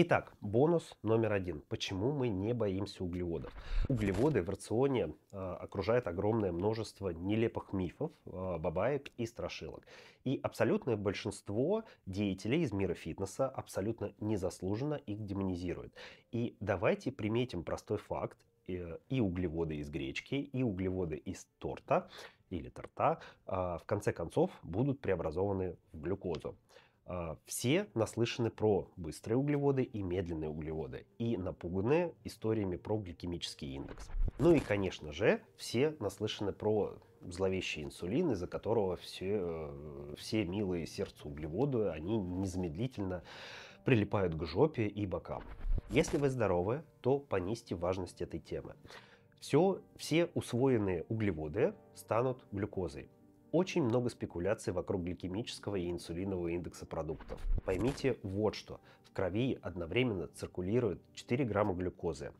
Итак, бонус номер один. Почему мы не боимся углеводов? Углеводы в рационе э, окружает огромное множество нелепых мифов, э, бабаек и страшилок. И абсолютное большинство деятелей из мира фитнеса абсолютно незаслуженно их демонизирует. И давайте приметим простой факт. Э, и углеводы из гречки, и углеводы из торта или торта э, в конце концов будут преобразованы в глюкозу. А, все наслышаны про быстрые углеводы и медленные углеводы и напуганы историями про гликемический индекс. Ну и, конечно же, все наслышаны про зловещий инсулин, из-за которого все, э, все милые сердцу углеводы, они незамедлительно прилипают к жопе и бокам. Если вы здоровы, то понизьте важность этой темы. Все, все усвоенные углеводы станут глюкозой. Очень много спекуляций вокруг гликемического и инсулинового индекса продуктов. Поймите вот что. В крови одновременно циркулирует 4 грамма глюкозы.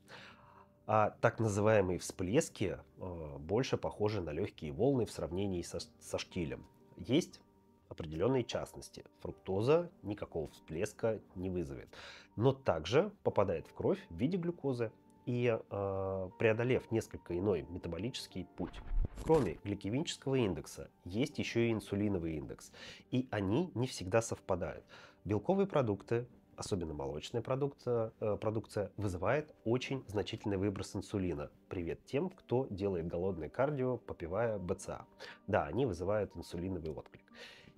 А так называемые всплески э, больше похожи на легкие волны в сравнении со, со штилем. Есть определенные частности. Фруктоза никакого всплеска не вызовет, но также попадает в кровь в виде глюкозы, и э, преодолев несколько иной метаболический путь. Кроме гликемического индекса, есть еще и инсулиновый индекс, и они не всегда совпадают. Белковые продукты, особенно молочная продукция, э, продукция вызывает очень значительный выброс инсулина. Привет тем, кто делает голодное кардио, попивая БЦА. Да, они вызывают инсулиновый отклик.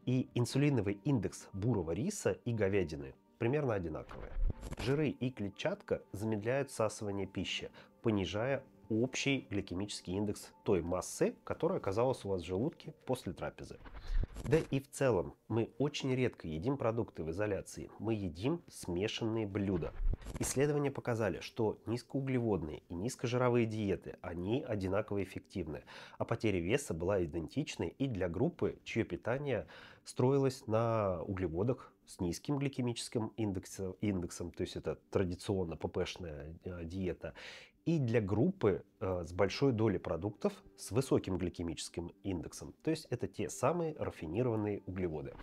И инсулиновый индекс бурого риса и говядины примерно одинаковые. Жиры и клетчатка замедляют всасывание пищи, понижая общий гликемический индекс той массы, которая оказалась у вас в желудке после трапезы. Да и в целом, мы очень редко едим продукты в изоляции, мы едим смешанные блюда. Исследования показали, что низкоуглеводные и низкожировые диеты, они одинаково эффективны, а потеря веса была идентичной и для группы, чье питание строилось на углеводах, с низким гликемическим индексом, индексом то есть это традиционно ППшная э, диета, и для группы э, с большой долей продуктов с высоким гликемическим индексом, то есть это те самые рафинированные углеводы.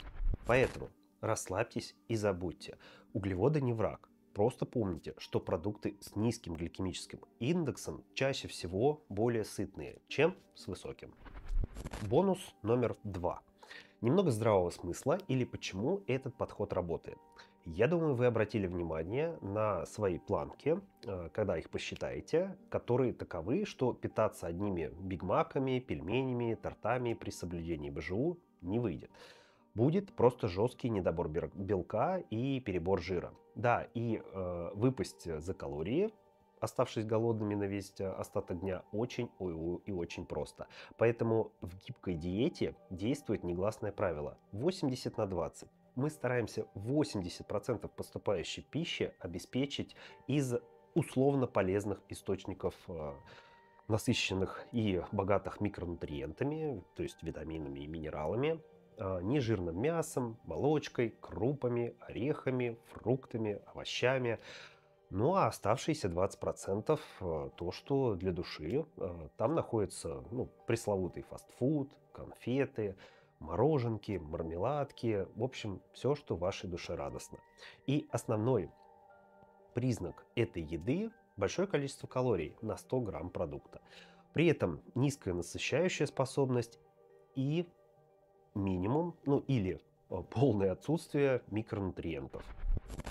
Поэтому расслабьтесь и забудьте, углеводы не враг, Просто помните, что продукты с низким гликемическим индексом чаще всего более сытные, чем с высоким. Бонус номер два – Немного здравого смысла или почему этот подход работает. Я думаю, вы обратили внимание на свои планки, э, когда их посчитаете, которые таковы, что питаться одними бигмаками, пельменями, тортами при соблюдении БЖУ не выйдет. Будет просто жесткий недобор белка и перебор жира. Да, и э, выпасть за калории оставшись голодными на весь э, остаток дня, очень и очень просто. Поэтому в гибкой диете действует негласное правило 80 на 20. Мы стараемся 80% поступающей пищи обеспечить из условно полезных источников э, насыщенных и богатых микронутриентами, то есть витаминами и минералами, э, нежирным мясом, молочкой, крупами, орехами, фруктами, овощами, ну а оставшиеся 20% э, то, что для души. Э, там находится ну, пресловутый фастфуд, конфеты, мороженки, мармеладки, в общем, все, что вашей душе радостно. И основной признак этой еды – большое количество калорий на 100 грамм продукта. При этом низкая насыщающая способность и минимум, ну или э, полное отсутствие микронутриентов.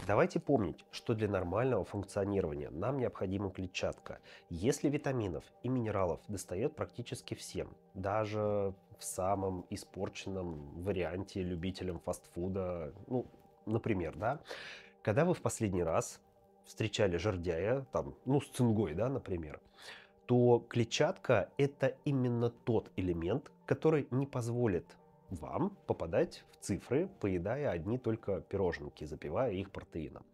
Давайте помнить, что для нормального функционирования нам необходима клетчатка. Если витаминов и минералов достает практически всем, даже в самом испорченном варианте любителям фастфуда, ну, например, да, когда вы в последний раз встречали жердяя, там, ну, с цингой, да, например, то клетчатка – это именно тот элемент, который не позволит вам попадать в цифры, поедая одни только пироженки, запивая их протеином.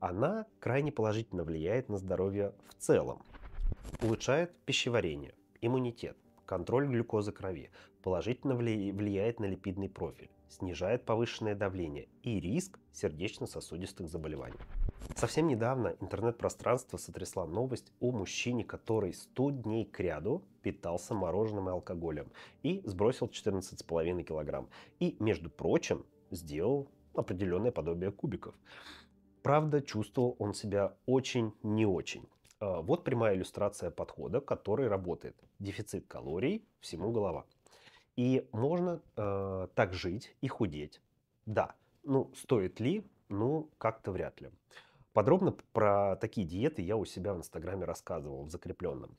Она крайне положительно влияет на здоровье в целом. Улучшает пищеварение, иммунитет, контроль глюкозы крови, положительно влияет на липидный профиль, снижает повышенное давление и риск сердечно-сосудистых заболеваний. Совсем недавно интернет-пространство сотрясла новость о мужчине, который 100 дней кряду питался мороженым и алкоголем и сбросил 14,5 килограмм. И, между прочим, сделал определенное подобие кубиков. Правда, чувствовал он себя очень не очень. А, вот прямая иллюстрация подхода, который работает. Дефицит калорий, всему голова. И можно э, так жить и худеть. Да, ну стоит ли? Ну как-то вряд ли. Подробно про такие диеты я у себя в Инстаграме рассказывал в закрепленном.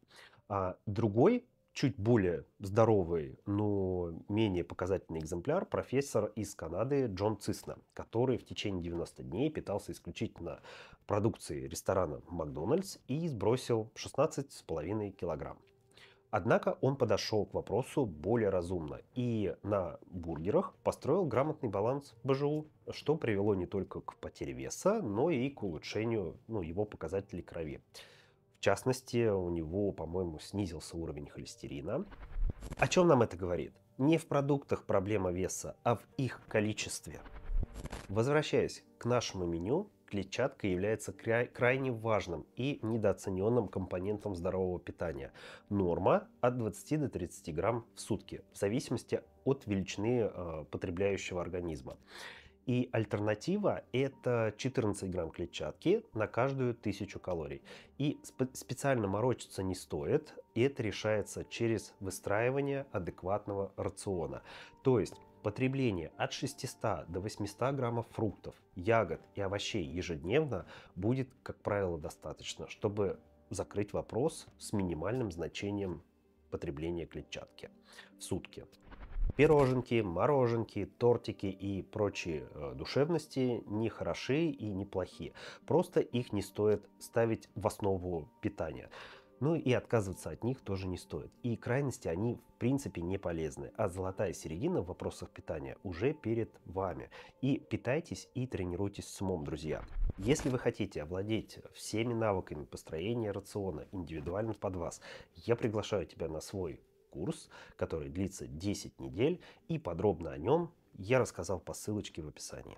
А другой, чуть более здоровый, но менее показательный экземпляр, профессор из Канады Джон Цисна, который в течение 90 дней питался исключительно продукцией ресторана Макдональдс и сбросил 16,5 килограмм. Однако он подошел к вопросу более разумно и на бургерах построил грамотный баланс БЖУ, что привело не только к потере веса, но и к улучшению ну, его показателей крови. В частности, у него, по-моему, снизился уровень холестерина. О чем нам это говорит? Не в продуктах проблема веса, а в их количестве. Возвращаясь к нашему меню, клетчатка является край, крайне важным и недооцененным компонентом здорового питания. Норма от 20 до 30 грамм в сутки, в зависимости от величины э, потребляющего организма. И альтернатива – это 14 грамм клетчатки на каждую тысячу калорий. И сп- специально морочиться не стоит, и это решается через выстраивание адекватного рациона. То есть Потребление от 600 до 800 граммов фруктов, ягод и овощей ежедневно будет, как правило, достаточно, чтобы закрыть вопрос с минимальным значением потребления клетчатки в сутки. Пироженки, мороженки, тортики и прочие э, душевности не хороши и не плохи. Просто их не стоит ставить в основу питания. Ну и отказываться от них тоже не стоит. И крайности они в принципе не полезны. А золотая середина в вопросах питания уже перед вами. И питайтесь и тренируйтесь с умом, друзья. Если вы хотите овладеть всеми навыками построения рациона индивидуально под вас, я приглашаю тебя на свой курс, который длится 10 недель, и подробно о нем я рассказал по ссылочке в описании.